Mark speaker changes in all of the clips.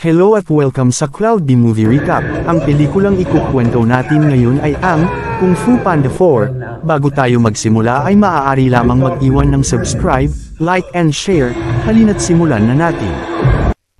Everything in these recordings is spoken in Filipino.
Speaker 1: Hello at welcome sa Cloud B Movie Recap. Ang pelikulang ikukwento natin ngayon ay ang Kung Fu Panda 4. Bago tayo magsimula ay maaari lamang mag-iwan ng subscribe, like and share. Halina't simulan na natin.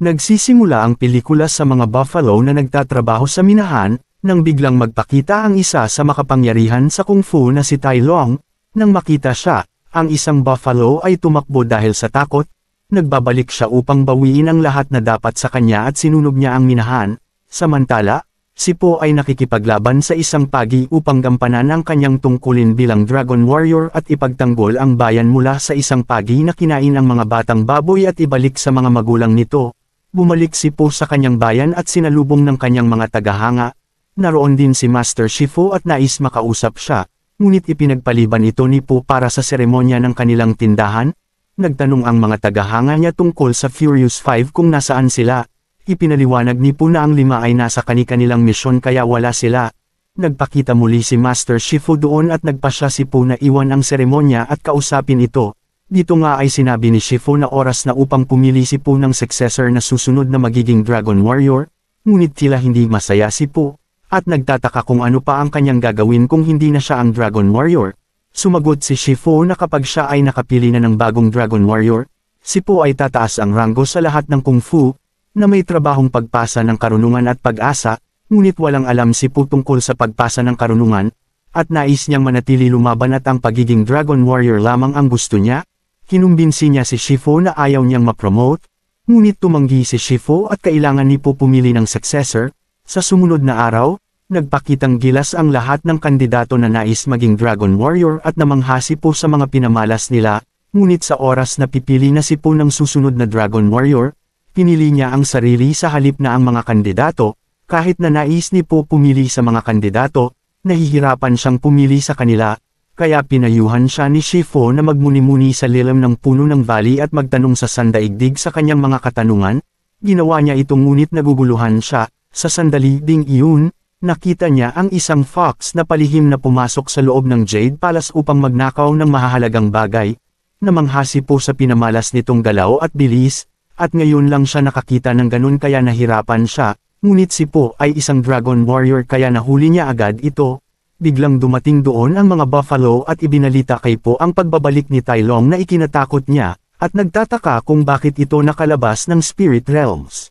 Speaker 1: Nagsisimula ang pelikula sa mga buffalo na nagtatrabaho sa minahan, nang biglang magpakita ang isa sa makapangyarihan sa kung fu na si Tai Long. Nang makita siya, ang isang buffalo ay tumakbo dahil sa takot, nagbabalik siya upang bawiin ang lahat na dapat sa kanya at sinunog niya ang minahan, samantala, si Po ay nakikipaglaban sa isang pagi upang gampanan ang kanyang tungkulin bilang Dragon Warrior at ipagtanggol ang bayan mula sa isang pagi na kinain ang mga batang baboy at ibalik sa mga magulang nito. Bumalik si Po sa kanyang bayan at sinalubong ng kanyang mga tagahanga. Naroon din si Master Shifu at nais makausap siya, ngunit ipinagpaliban ito ni Po para sa seremonya ng kanilang tindahan, Nagtanong ang mga tagahanga niya tungkol sa Furious 5 kung nasaan sila. Ipinaliwanag ni Po na ang lima ay nasa kani-kanilang misyon kaya wala sila. Nagpakita muli si Master Shifu doon at nagpasya si Po na iwan ang seremonya at kausapin ito. Dito nga ay sinabi ni Shifu na oras na upang pumili si Po ng successor na susunod na magiging Dragon Warrior, ngunit tila hindi masaya si Po, at nagtataka kung ano pa ang kanyang gagawin kung hindi na siya ang Dragon Warrior. Sumagot si Shifu na kapag siya ay nakapili na ng bagong Dragon Warrior, si Po ay tataas ang ranggo sa lahat ng Kung Fu, na may trabahong pagpasa ng karunungan at pag-asa, ngunit walang alam si Po tungkol sa pagpasa ng karunungan, at nais niyang manatili lumaban at ang pagiging Dragon Warrior lamang ang gusto niya, kinumbinsi niya si Shifu na ayaw niyang ma-promote, ngunit tumanggi si Shifu at kailangan ni Po pumili ng successor, sa sumunod na araw, Nagpakitang gilas ang lahat ng kandidato na nais maging Dragon Warrior at si po sa mga pinamalas nila, ngunit sa oras na pipili na si po ng susunod na Dragon Warrior, pinili niya ang sarili sa halip na ang mga kandidato, kahit na nais ni po pumili sa mga kandidato, nahihirapan siyang pumili sa kanila, kaya pinayuhan siya ni Shifo na magmuni-muni sa lilim ng puno ng valley at magtanong sa sandaigdig sa kanyang mga katanungan, ginawa niya ito ngunit naguguluhan siya, sa ding iyon, Nakita niya ang isang fox na palihim na pumasok sa loob ng Jade Palace upang magnakaw ng mahahalagang bagay, na manghasi po sa pinamalas nitong galaw at bilis, at ngayon lang siya nakakita ng ganun kaya nahirapan siya, ngunit si Po ay isang Dragon Warrior kaya nahuli niya agad ito. Biglang dumating doon ang mga buffalo at ibinalita kay Po ang pagbabalik ni Tai Long na ikinatakot niya, at nagtataka kung bakit ito nakalabas ng Spirit Realms.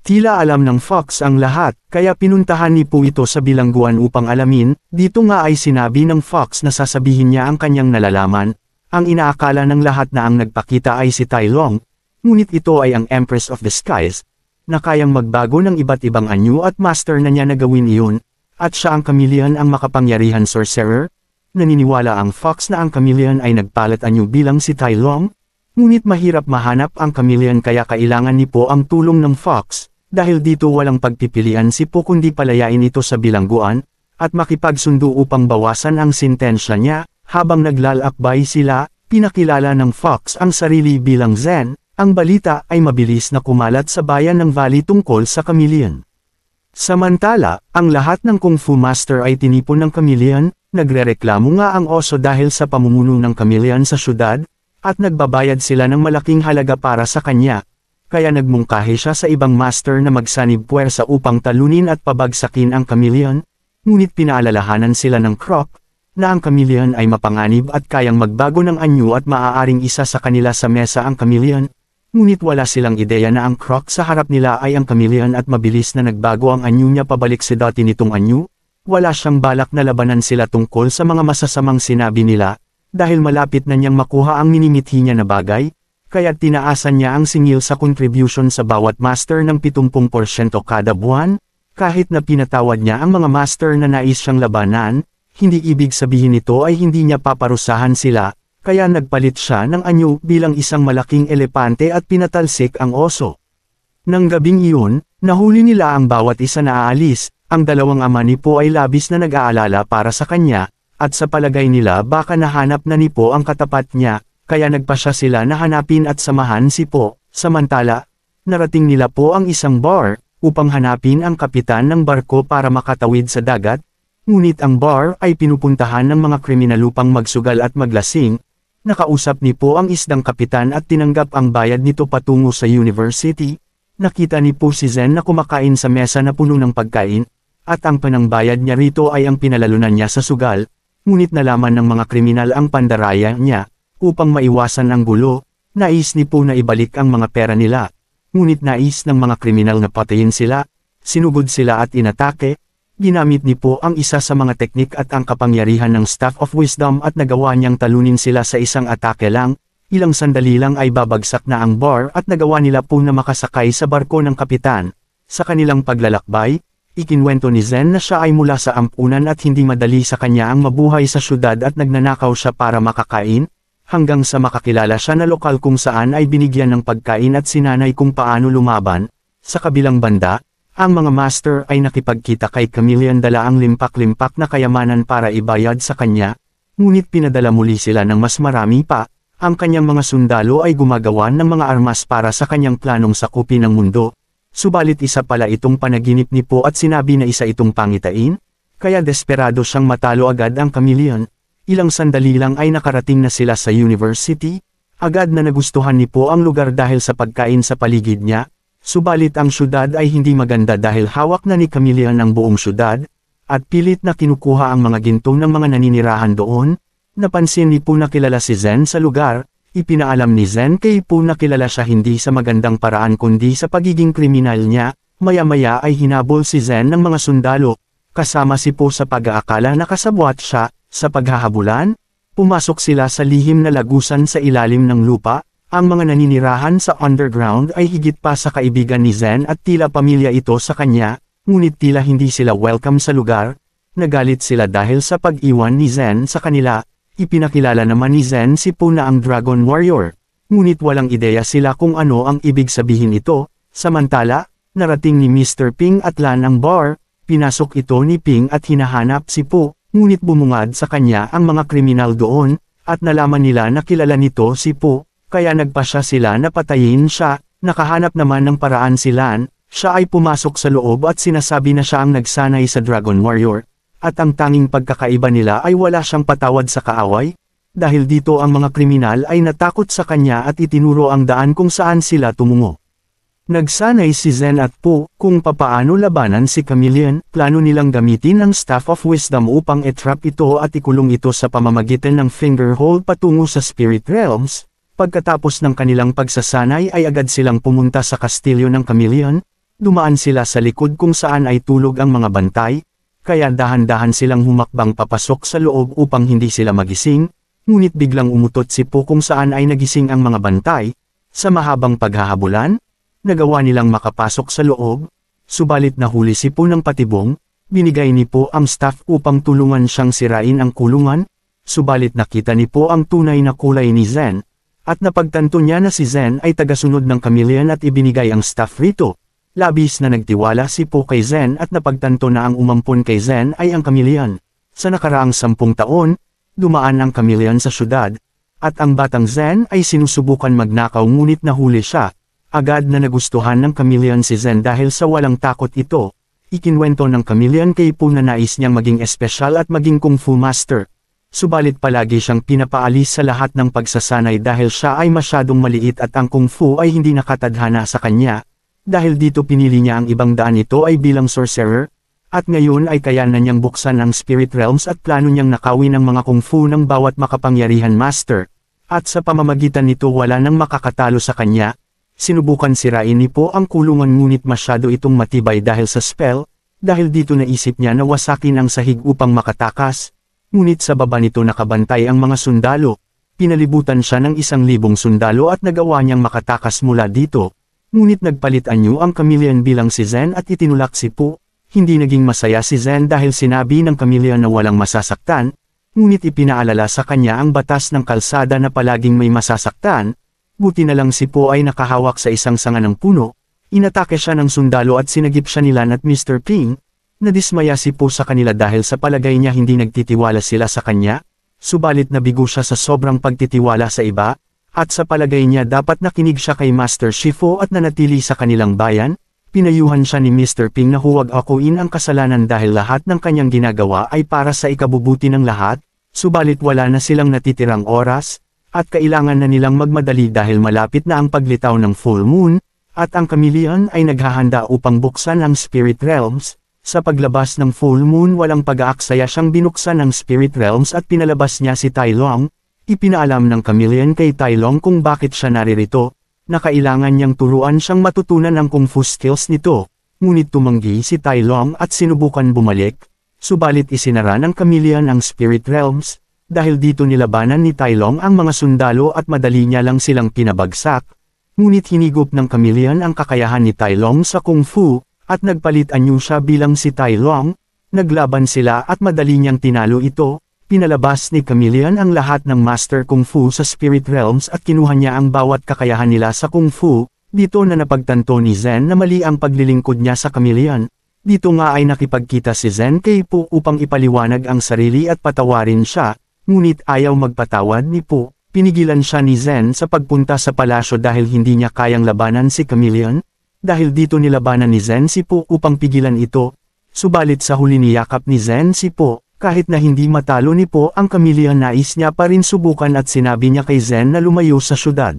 Speaker 1: Tila alam ng Fox ang lahat, kaya pinuntahan ni Pooh ito sa bilangguan upang alamin, dito nga ay sinabi ng Fox na sasabihin niya ang kanyang nalalaman, ang inaakala ng lahat na ang nagpakita ay si Tai Long, ngunit ito ay ang Empress of the Skies, na kayang magbago ng iba't ibang anyo at master na niya nagawin iyon, at siya ang kamilihan ang makapangyarihan sorcerer, naniniwala ang Fox na ang kamilihan ay nagpalat anyo bilang si Tai Long, ngunit mahirap mahanap ang kamilihan kaya kailangan ni Po ang tulong ng Fox, dahil dito walang pagpipilian si Po kundi palayain ito sa bilangguan, at makipagsundo upang bawasan ang sintensya niya, habang naglalakbay sila, pinakilala ng Fox ang sarili bilang Zen, ang balita ay mabilis na kumalat sa bayan ng Valley tungkol sa Chameleon. Samantala, ang lahat ng Kung Fu Master ay tinipon ng Chameleon, nagrereklamo nga ang oso dahil sa pamumuno ng Chameleon sa syudad, at nagbabayad sila ng malaking halaga para sa kanya, kaya nagmungkahi siya sa ibang master na magsanib puwersa upang talunin at pabagsakin ang chameleon, ngunit pinaalalahanan sila ng Croc, na ang chameleon ay mapanganib at kayang magbago ng anyo at maaaring isa sa kanila sa mesa ang chameleon, ngunit wala silang ideya na ang Croc sa harap nila ay ang chameleon at mabilis na nagbago ang anyo niya pabalik sa dati nitong anyo, wala siyang balak na labanan sila tungkol sa mga masasamang sinabi nila, dahil malapit na niyang makuha ang minimithi niya na bagay, kaya tinaasan niya ang singil sa contribution sa bawat master ng 70% kada buwan, kahit na pinatawad niya ang mga master na nais siyang labanan, hindi ibig sabihin nito ay hindi niya paparusahan sila, kaya nagpalit siya ng anyo bilang isang malaking elepante at pinatalsik ang oso. Nang gabing iyon, nahuli nila ang bawat isa na aalis, ang dalawang ama ni Po ay labis na nag-aalala para sa kanya, at sa palagay nila baka nahanap na ni Po ang katapat niya, kaya nagpa siya sila na hanapin at samahan si Po. Samantala, narating nila po ang isang bar, upang hanapin ang kapitan ng barko para makatawid sa dagat, ngunit ang bar ay pinupuntahan ng mga kriminal upang magsugal at maglasing, Nakausap ni Po ang isdang kapitan at tinanggap ang bayad nito patungo sa university. Nakita ni Po si Zen na kumakain sa mesa na puno ng pagkain, at ang panangbayad niya rito ay ang pinalalunan niya sa sugal, ngunit nalaman ng mga kriminal ang pandaraya niya, Upang maiwasan ang gulo, nais ni po na ibalik ang mga pera nila, ngunit nais ng mga kriminal na patayin sila, sinugod sila at inatake, Ginamit ni Po ang isa sa mga teknik at ang kapangyarihan ng Staff of Wisdom at nagawa niyang talunin sila sa isang atake lang, ilang sandali lang ay babagsak na ang bar at nagawa nila po na makasakay sa barko ng kapitan. Sa kanilang paglalakbay, ikinwento ni Zen na siya ay mula sa ampunan at hindi madali sa kanya ang mabuhay sa syudad at nagnanakaw siya para makakain, hanggang sa makakilala siya na lokal kung saan ay binigyan ng pagkain at sinanay kung paano lumaban. Sa kabilang banda, ang mga master ay nakipagkita kay Chameleon dala ang limpak-limpak na kayamanan para ibayad sa kanya, ngunit pinadala muli sila ng mas marami pa, ang kanyang mga sundalo ay gumagawa ng mga armas para sa kanyang planong sakupin ang mundo. Subalit isa pala itong panaginip ni Po at sinabi na isa itong pangitain, kaya desperado siyang matalo agad ang kamilyon ilang sandali lang ay nakarating na sila sa university, agad na nagustuhan ni Po ang lugar dahil sa pagkain sa paligid niya, subalit ang syudad ay hindi maganda dahil hawak na ni Camilla ng buong syudad, at pilit na kinukuha ang mga ginto ng mga naninirahan doon, napansin ni Po na kilala si Zen sa lugar, ipinaalam ni Zen kay Po na kilala siya hindi sa magandang paraan kundi sa pagiging kriminal niya, maya-maya ay hinabol si Zen ng mga sundalo, kasama si Po sa pag-aakala na kasabwat siya, sa paghahabulan, pumasok sila sa lihim na lagusan sa ilalim ng lupa, ang mga naninirahan sa underground ay higit pa sa kaibigan ni Zen at tila pamilya ito sa kanya, ngunit tila hindi sila welcome sa lugar, nagalit sila dahil sa pag-iwan ni Zen sa kanila, ipinakilala naman ni Zen si Puna ang Dragon Warrior, ngunit walang ideya sila kung ano ang ibig sabihin ito, samantala, narating ni Mr. Ping at Lan ang bar, pinasok ito ni Ping at hinahanap si Po, ngunit bumungad sa kanya ang mga kriminal doon, at nalaman nila na kilala nito si Po, kaya nagpasya sila na patayin siya, nakahanap naman ng paraan silan, siya ay pumasok sa loob at sinasabi na siya ang nagsanay sa Dragon Warrior, at ang tanging pagkakaiba nila ay wala siyang patawad sa kaaway, dahil dito ang mga kriminal ay natakot sa kanya at itinuro ang daan kung saan sila tumungo. Nagsanay si Zen at Po kung papaano labanan si Chameleon, plano nilang gamitin ang Staff of Wisdom upang etrap ito at ikulong ito sa pamamagitan ng fingerhole patungo sa Spirit Realms. Pagkatapos ng kanilang pagsasanay ay agad silang pumunta sa kastilyo ng Chameleon, dumaan sila sa likod kung saan ay tulog ang mga bantay, kaya dahan-dahan silang humakbang papasok sa loob upang hindi sila magising, ngunit biglang umutot si Po kung saan ay nagising ang mga bantay, sa mahabang paghahabulan, nagawa nilang makapasok sa loob, subalit nahuli si Po ng patibong, binigay ni Po ang staff upang tulungan siyang sirain ang kulungan, subalit nakita ni Po ang tunay na kulay ni Zen, at napagtanto niya na si Zen ay tagasunod ng kamilyan at ibinigay ang staff rito. Labis na nagtiwala si Po kay Zen at napagtanto na ang umampon kay Zen ay ang kamilyan. Sa nakaraang sampung taon, dumaan ang kamilyan sa syudad, at ang batang Zen ay sinusubukan magnakaw ngunit nahuli siya, Agad na nagustuhan ng Chameleon si Zen dahil sa walang takot ito, ikinwento ng Chameleon kay Po na nais niyang maging espesyal at maging kung fu master. Subalit palagi siyang pinapaalis sa lahat ng pagsasanay dahil siya ay masyadong maliit at ang kung fu ay hindi nakatadhana sa kanya, dahil dito pinili niya ang ibang daan ito ay bilang sorcerer, at ngayon ay kaya na niyang buksan ang spirit realms at plano niyang nakawin ang mga kung fu ng bawat makapangyarihan master. At sa pamamagitan nito wala nang makakatalo sa kanya, sinubukan sirain ni Po ang kulungan ngunit masyado itong matibay dahil sa spell, dahil dito naisip niya na wasakin ang sahig upang makatakas, ngunit sa baba nito nakabantay ang mga sundalo, pinalibutan siya ng isang libong sundalo at nagawa niyang makatakas mula dito, ngunit nagpalit anyo ang chameleon bilang si Zen at itinulak si Po, hindi naging masaya si Zen dahil sinabi ng chameleon na walang masasaktan, ngunit ipinaalala sa kanya ang batas ng kalsada na palaging may masasaktan, Buti na lang si Po ay nakahawak sa isang sanga ng puno, inatake siya ng sundalo at sinagip siya ni Lan at Mr. Ping, nadismaya si Po sa kanila dahil sa palagay niya hindi nagtitiwala sila sa kanya, subalit nabigo siya sa sobrang pagtitiwala sa iba, at sa palagay niya dapat nakinig siya kay Master Shifo at nanatili sa kanilang bayan, pinayuhan siya ni Mr. Ping na huwag akuin ang kasalanan dahil lahat ng kanyang ginagawa ay para sa ikabubuti ng lahat, subalit wala na silang natitirang oras, at kailangan na nilang magmadali dahil malapit na ang paglitaw ng full moon, at ang chameleon ay naghahanda upang buksan ang spirit realms, sa paglabas ng full moon walang pag-aaksaya siyang binuksan ang spirit realms at pinalabas niya si Tai Long, ipinaalam ng chameleon kay Tai Long kung bakit siya naririto, na kailangan niyang turuan siyang matutunan ang kung fu skills nito, ngunit tumanggi si Tai Long at sinubukan bumalik, subalit isinara ng chameleon ang spirit realms, dahil dito nilabanan ni Tylong ang mga sundalo at madali niya lang silang pinabagsak, ngunit hinigop ng kamilyan ang kakayahan ni Tylong sa kung fu, at nagpalitan niyo siya bilang si Tylong, naglaban sila at madali niyang tinalo ito, pinalabas ni Chameleon ang lahat ng Master Kung Fu sa Spirit Realms at kinuha niya ang bawat kakayahan nila sa Kung Fu, dito na napagtanto ni Zen na mali ang paglilingkod niya sa Chameleon, dito nga ay nakipagkita si Zen kay Po upang ipaliwanag ang sarili at patawarin siya, ngunit ayaw magpatawan ni Po. Pinigilan siya ni Zen sa pagpunta sa palasyo dahil hindi niya kayang labanan si Chameleon, dahil dito nilabanan ni Zen si Po upang pigilan ito, subalit sa huli niyakap ni Zen si Po, kahit na hindi matalo ni Po ang Chameleon nais niya pa rin subukan at sinabi niya kay Zen na lumayo sa syudad.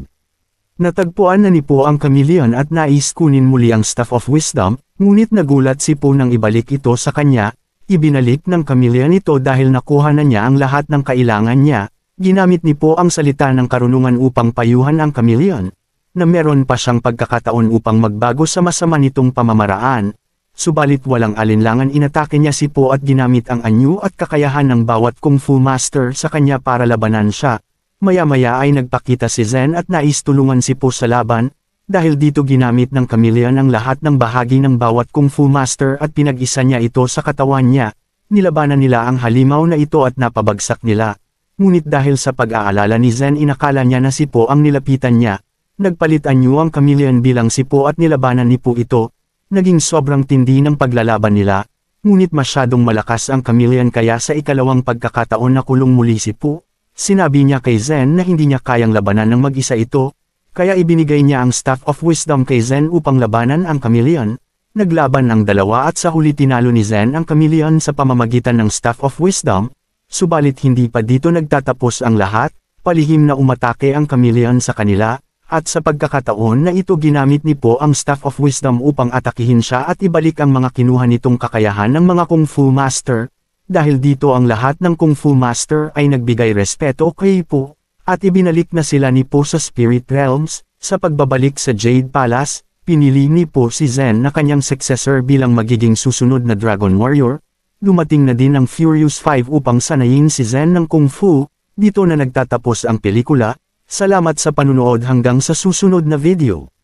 Speaker 1: Natagpuan na ni Po ang Chameleon at nais kunin muli ang Staff of Wisdom, ngunit nagulat si Po nang ibalik ito sa kanya, Ibinalik ng kamilyan ito dahil nakuha na niya ang lahat ng kailangan niya, ginamit ni Po ang salita ng karunungan upang payuhan ang kamilyan, na meron pa siyang pagkakataon upang magbago sa masama nitong pamamaraan, subalit walang alinlangan inatake niya si Po at ginamit ang anyo at kakayahan ng bawat kung fu master sa kanya para labanan siya. Maya-maya ay nagpakita si Zen at nais tulungan si Po sa laban, dahil dito ginamit ng kamilya ang lahat ng bahagi ng bawat Kung Fu Master at pinag-isa niya ito sa katawan niya, nilabanan nila ang halimaw na ito at napabagsak nila. Ngunit dahil sa pag-aalala ni Zen inakala niya na si Po ang nilapitan niya, nagpalitan niyo ang kamilyan bilang si Po at nilabanan ni Po ito, naging sobrang tindi ng paglalaban nila, ngunit masyadong malakas ang kamilyan kaya sa ikalawang pagkakataon na kulong muli si Po. Sinabi niya kay Zen na hindi niya kayang labanan ng mag-isa ito, kaya ibinigay niya ang Staff of Wisdom kay Zen upang labanan ang Chameleon. Naglaban ang dalawa at sa huli tinalo ni Zen ang Chameleon sa pamamagitan ng Staff of Wisdom, subalit hindi pa dito nagtatapos ang lahat, palihim na umatake ang Chameleon sa kanila, at sa pagkakataon na ito ginamit ni Po ang Staff of Wisdom upang atakihin siya at ibalik ang mga kinuha nitong kakayahan ng mga Kung Fu Master, dahil dito ang lahat ng Kung Fu Master ay nagbigay respeto kay Po at ibinalik na sila ni Po sa Spirit Realms, sa pagbabalik sa Jade Palace, pinili ni Po si Zen na kanyang successor bilang magiging susunod na Dragon Warrior, dumating na din ang Furious 5 upang sanayin si Zen ng Kung Fu, dito na nagtatapos ang pelikula, salamat sa panunood hanggang sa susunod na video.